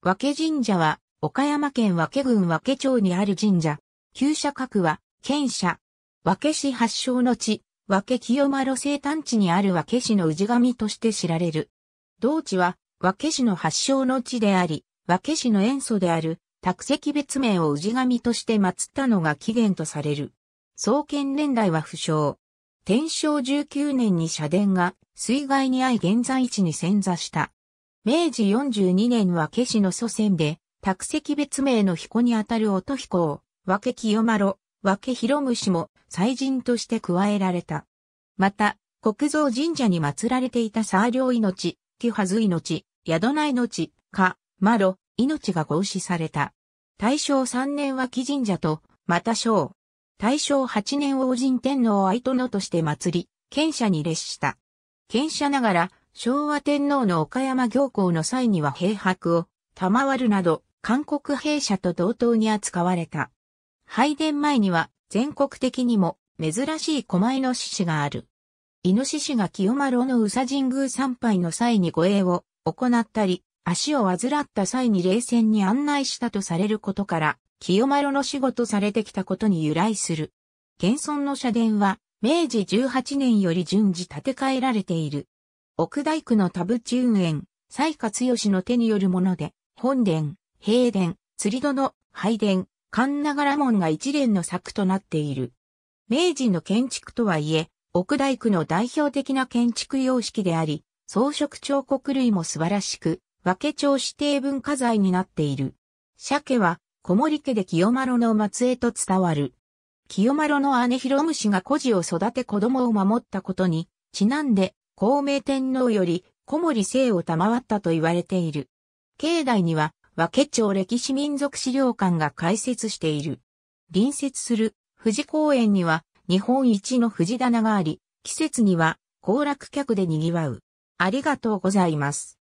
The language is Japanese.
和家神社は、岡山県和家郡和家町にある神社。旧社格は、県社。和家市発祥の地、和家清丸生誕地にある和家市の氏神として知られる。同地は、和家市の発祥の地であり、和家市の塩素である、卓石別名を氏神として祀ったのが起源とされる。創建年代は不詳。天正19年に社殿が水害に遭い現在地に潜座した。明治42年は家氏の祖先で、宅石別名の彦にあたる音彦を、分け清丸、分け広虫も、祭神として加えられた。また、国蔵神社に祀られていた沢領命、木はず命、宿内命、か、マロ、命が合祀された。大正3年は木神社と、また小。大正8年王神天皇を愛殿として祭り、賢者に列した。剣者ながら、昭和天皇の岡山行幸の際には兵白を賜るなど、韓国兵舎と同等に扱われた。拝殿前には全国的にも珍しい狛江の獅子がある。イノシシが清丸の宇佐神宮参拝の際に護衛を行ったり、足を患った際に冷戦に案内したとされることから、清丸の仕事されてきたことに由来する。現存の社殿は、明治18年より順次建て替えられている。奥大工の田淵運園、西勝義の手によるもので、本殿、平殿、釣戸の拝殿、神長良門が一連の作となっている。明治の建築とはいえ、奥大工の代表的な建築様式であり、装飾彫刻類も素晴らしく、和家町指定文化財になっている。鮭は、小森家で清丸の末裔と伝わる。清丸の姉広虫が孤児を育て子供を守ったことに、ちなんで、孔明天皇より小森姓を賜ったと言われている。境内には、和気町歴史民族資料館が開設している。隣接する富士公園には日本一の藤棚があり、季節には行楽客で賑わう。ありがとうございます。